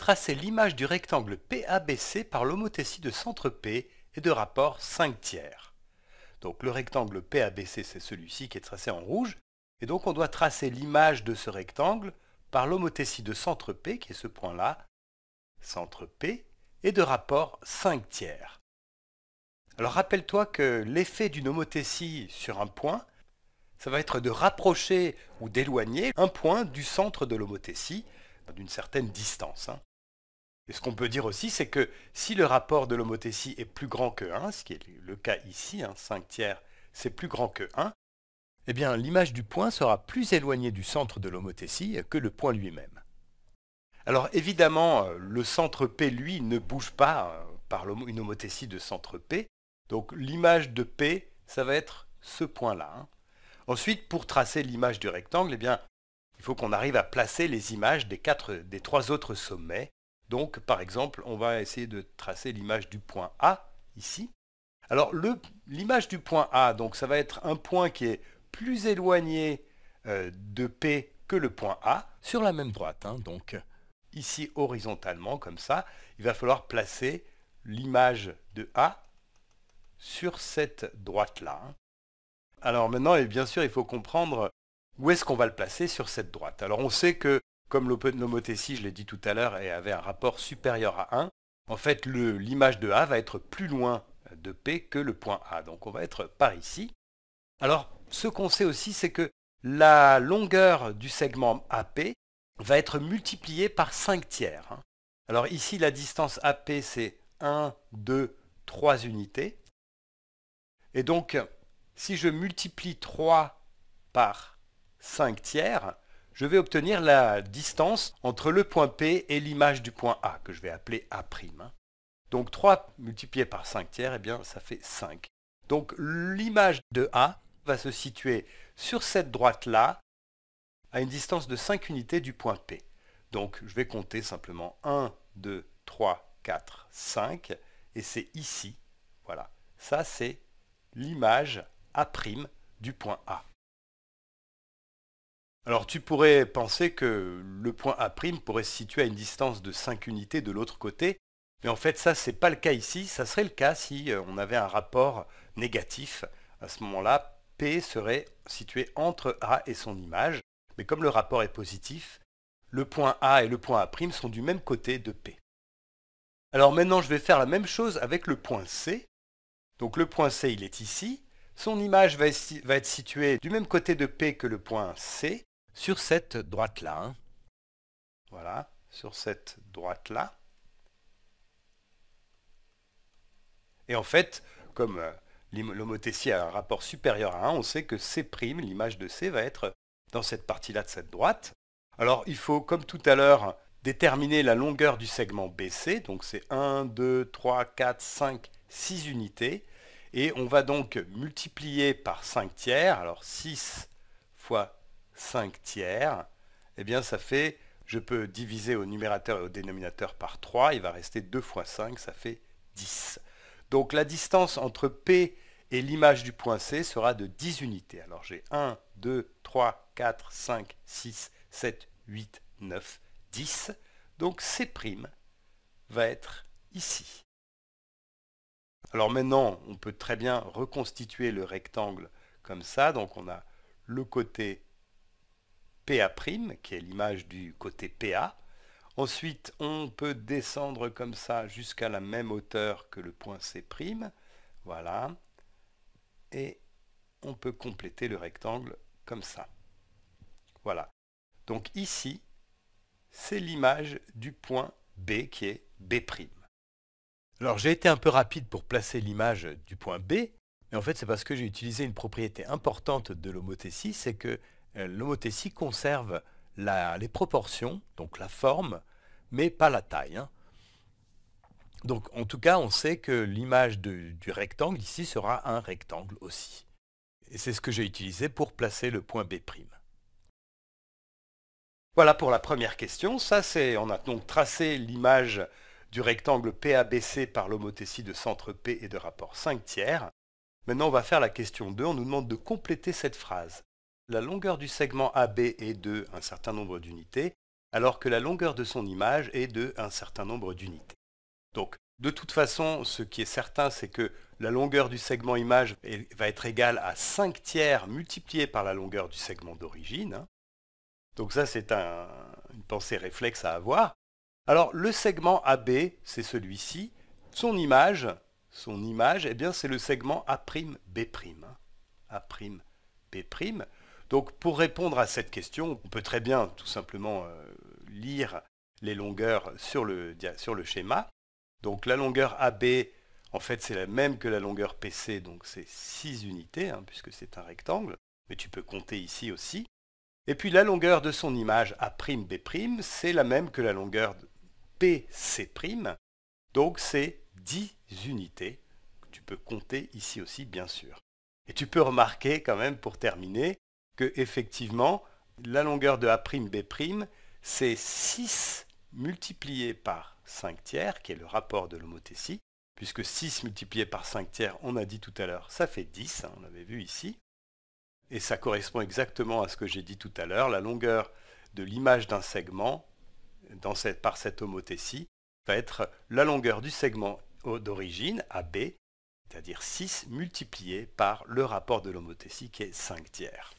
tracer l'image du rectangle PABC par l'homothétie de centre P et de rapport 5 tiers. Donc le rectangle PABC, c'est celui-ci qui est tracé en rouge, et donc on doit tracer l'image de ce rectangle par l'homothétie de centre P, qui est ce point-là, centre P, et de rapport 5 tiers. Alors rappelle-toi que l'effet d'une homothétie sur un point, ça va être de rapprocher ou d'éloigner un point du centre de l'homothétie d'une certaine distance. Hein. Et ce qu'on peut dire aussi, c'est que si le rapport de l'homothétie est plus grand que 1, ce qui est le cas ici, 5 hein, tiers, c'est plus grand que 1, eh bien l'image du point sera plus éloignée du centre de l'homothétie que le point lui-même. Alors évidemment, euh, le centre P, lui, ne bouge pas euh, par une homothétie de centre P, donc l'image de P, ça va être ce point-là. Hein. Ensuite, pour tracer l'image du rectangle, eh bien, il faut qu'on arrive à placer les images des, quatre, des trois autres sommets, donc, par exemple, on va essayer de tracer l'image du point A, ici. Alors, l'image du point A, donc ça va être un point qui est plus éloigné euh, de P que le point A, sur la même droite. Hein. donc, ici, horizontalement, comme ça, il va falloir placer l'image de A sur cette droite-là. Hein. Alors maintenant, et eh bien sûr, il faut comprendre où est-ce qu'on va le placer sur cette droite. Alors on sait que comme l'homothétie, je l'ai dit tout à l'heure, avait un rapport supérieur à 1, en fait, l'image de A va être plus loin de P que le point A. Donc on va être par ici. Alors, ce qu'on sait aussi, c'est que la longueur du segment AP va être multipliée par 5 tiers. Hein. Alors ici, la distance AP, c'est 1, 2, 3 unités. Et donc, si je multiplie 3 par 5 tiers, je vais obtenir la distance entre le point P et l'image du point A, que je vais appeler A'. Hein. Donc 3 multiplié par 5 tiers, et eh bien, ça fait 5. Donc l'image de A va se situer sur cette droite-là, à une distance de 5 unités du point P. Donc je vais compter simplement 1, 2, 3, 4, 5, et c'est ici, voilà. Ça, c'est l'image A' du point A. Alors tu pourrais penser que le point A' pourrait se situer à une distance de 5 unités de l'autre côté, mais en fait ça c'est pas le cas ici, ça serait le cas si euh, on avait un rapport négatif. À ce moment-là, P serait situé entre A et son image, mais comme le rapport est positif, le point A et le point A' sont du même côté de P. Alors maintenant je vais faire la même chose avec le point C. Donc le point C il est ici, son image va être située du même côté de P que le point C, sur cette droite-là. Hein. Voilà, sur cette droite-là. Et en fait, comme euh, l'homothétie a un rapport supérieur à 1, on sait que C', l'image de C, va être dans cette partie-là de cette droite. Alors il faut, comme tout à l'heure, déterminer la longueur du segment BC, donc c'est 1, 2, 3, 4, 5, 6 unités, et on va donc multiplier par 5 tiers, alors 6 fois 5 tiers, et eh bien ça fait, je peux diviser au numérateur et au dénominateur par 3, il va rester 2 fois 5, ça fait 10. Donc la distance entre P et l'image du point C sera de 10 unités. Alors j'ai 1, 2, 3, 4, 5, 6, 7, 8, 9, 10. Donc C' va être ici. Alors maintenant, on peut très bien reconstituer le rectangle comme ça. Donc on a le côté PA', qui est l'image du côté PA. Ensuite, on peut descendre comme ça jusqu'à la même hauteur que le point C'. Voilà. Et on peut compléter le rectangle comme ça. Voilà. Donc ici, c'est l'image du point B qui est B'. Alors j'ai été un peu rapide pour placer l'image du point B, mais en fait c'est parce que j'ai utilisé une propriété importante de l'homothétie, c'est que euh, l'homothétie conserve les proportions, donc la forme, mais pas la taille. Hein. Donc en tout cas, on sait que l'image du rectangle ici sera un rectangle aussi. Et c'est ce que j'ai utilisé pour placer le point B'. Voilà pour la première question. Ça, c'est on a donc tracé l'image du rectangle PABC par l'homothétie de centre P et de rapport 5 tiers. Maintenant, on va faire la question 2. On nous demande de compléter cette phrase la longueur du segment AB est de un certain nombre d'unités, alors que la longueur de son image est de un certain nombre d'unités. Donc, de toute façon, ce qui est certain, c'est que la longueur du segment image va être égale à 5 tiers multiplié par la longueur du segment d'origine. Hein. Donc ça, c'est une pensée réflexe à avoir. Alors, le segment AB, c'est celui-ci. Son image, son image, eh bien, c'est le segment A'B'. Hein. A'B'. Donc pour répondre à cette question, on peut très bien tout simplement euh, lire les longueurs sur le, schéma. Donc la longueur AB, en fait, c'est la même que la longueur PC, donc c'est 6 unités, hein, puisque c'est un rectangle, mais tu peux compter ici aussi. Et puis la longueur de son image A'B', c'est la même que la longueur PC', donc c'est 10 unités, tu peux compter ici aussi, bien sûr. Et tu peux remarquer quand même, pour terminer, que effectivement la longueur de A'B', c'est 6 multiplié par 5 tiers, qui est le rapport de l'homothétie, puisque 6 multiplié par 5 tiers, on a dit tout à l'heure, ça fait 10, hein, on l'avait vu ici, et ça correspond exactement à ce que j'ai dit tout à l'heure, la longueur de l'image d'un segment dans cette, par cette homothétie va être la longueur du segment d'origine, AB, c'est-à-dire 6 multiplié par le rapport de l'homothétie qui est 5 tiers.